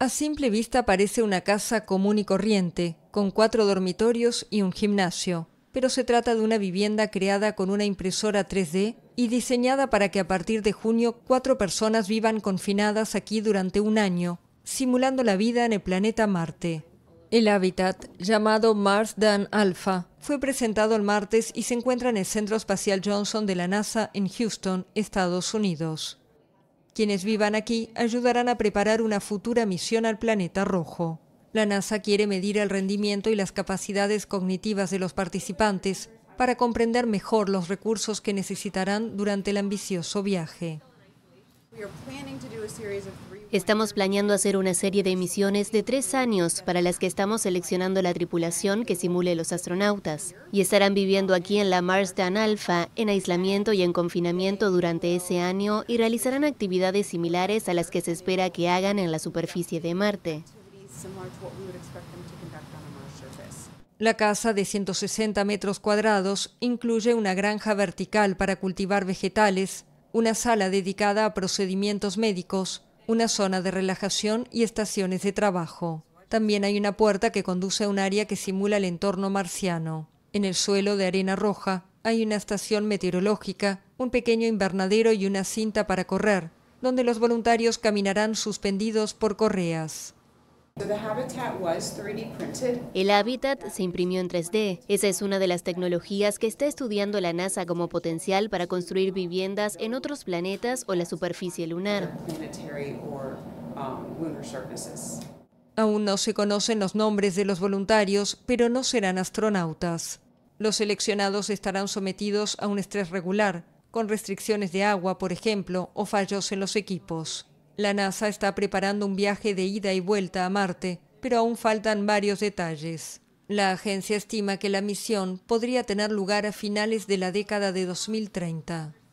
A simple vista parece una casa común y corriente, con cuatro dormitorios y un gimnasio, pero se trata de una vivienda creada con una impresora 3D y diseñada para que a partir de junio cuatro personas vivan confinadas aquí durante un año, simulando la vida en el planeta Marte. El hábitat, llamado Mars Dan Alpha, fue presentado el martes y se encuentra en el Centro Espacial Johnson de la NASA en Houston, Estados Unidos. Quienes vivan aquí ayudarán a preparar una futura misión al planeta rojo. La NASA quiere medir el rendimiento y las capacidades cognitivas de los participantes para comprender mejor los recursos que necesitarán durante el ambicioso viaje. Estamos planeando hacer una serie de misiones de tres años para las que estamos seleccionando la tripulación que simule los astronautas y estarán viviendo aquí en la Mars Dan Alpha en aislamiento y en confinamiento durante ese año y realizarán actividades similares a las que se espera que hagan en la superficie de Marte. La casa de 160 metros cuadrados incluye una granja vertical para cultivar vegetales, una sala dedicada a procedimientos médicos, una zona de relajación y estaciones de trabajo. También hay una puerta que conduce a un área que simula el entorno marciano. En el suelo de arena roja hay una estación meteorológica, un pequeño invernadero y una cinta para correr, donde los voluntarios caminarán suspendidos por correas. El hábitat se imprimió en 3D. Esa es una de las tecnologías que está estudiando la NASA como potencial para construir viviendas en otros planetas o la superficie lunar. Um, Aún no se conocen los nombres de los voluntarios, pero no serán astronautas. Los seleccionados estarán sometidos a un estrés regular, con restricciones de agua, por ejemplo, o fallos en los equipos. La NASA está preparando un viaje de ida y vuelta a Marte, pero aún faltan varios detalles. La agencia estima que la misión podría tener lugar a finales de la década de 2030.